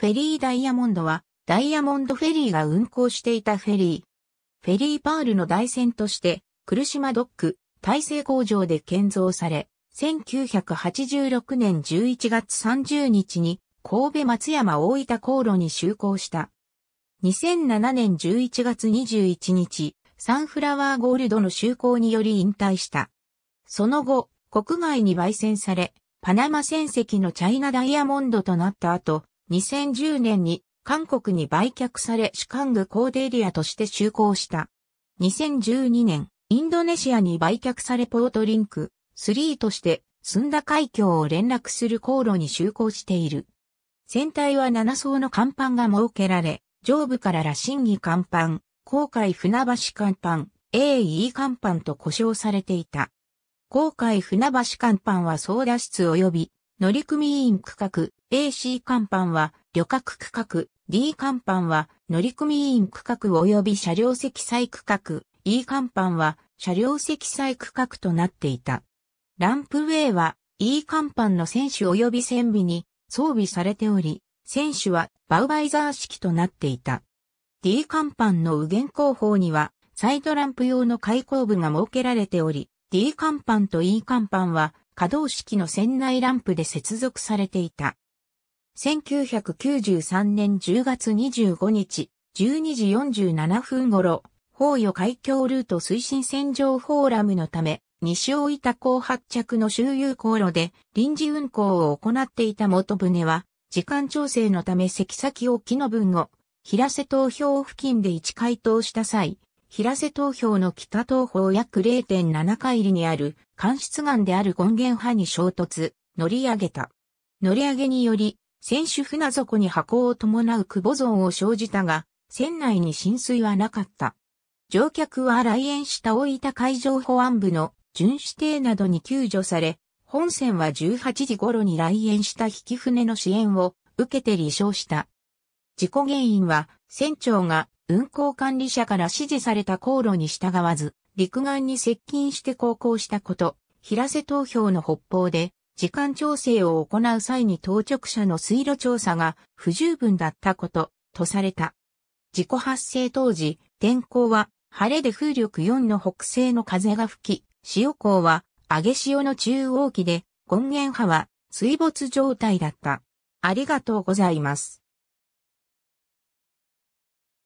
フェリーダイヤモンドは、ダイヤモンドフェリーが運航していたフェリー。フェリーパールの台船として、来島ドック、大成工場で建造され、1986年11月30日に、神戸松山大分航路に就航した。2007年11月21日、サンフラワーゴールドの就航により引退した。その後、国外に焙煎され、パナマ船籍のチャイナダイヤモンドとなった後、2010年に韓国に売却され主幹部コーデエリアとして就航した。2012年、インドネシアに売却されポートリンク3としてスンダ海峡を連絡する航路に就航している。船体は7層の甲板が設けられ、上部から羅針儀甲板、航海船橋甲板、AE 甲板と呼称されていた。航海船橋甲板は操舵室及び乗組員区画 AC 甲板は旅客区画 D 甲板は乗組員区画及び車両積載区画 E 甲板は車両積載区画となっていた。ランプウェイは E 甲板の選手及び船尾に装備されており、選手はバウバイザー式となっていた。D 甲板の右舷後方にはサイドランプ用の開口部が設けられており、D 甲板と E 甲板は可動式の船内ランプで接続されていた。1993年10月25日、12時47分頃、法与海峡ルート推進船上フォーラムのため、西大分港発着の周遊航路で臨時運航を行っていた元船は、時間調整のため関先沖の分を、平瀬投票付近で一回答した際、平瀬東表の北東方約0.7回りにある、間質岩である権限派に衝突、乗り上げた。乗り上げにより、船首船底に箱を伴う久保像を生じたが、船内に浸水はなかった。乗客は来園した大分海上保安部の巡視艇などに救助され、本船は18時頃に来園した引き船の支援を受けて離礁した。事故原因は船長が運航管理者から指示された航路に従わず、陸岸に接近して航行したこと、平瀬投票の北方で、時間調整を行う際に当直者の水路調査が不十分だったこと、とされた。事故発生当時、天候は晴れで風力4の北西の風が吹き、潮港は揚げ潮の中央期で、権限波は水没状態だった。ありがとうございます。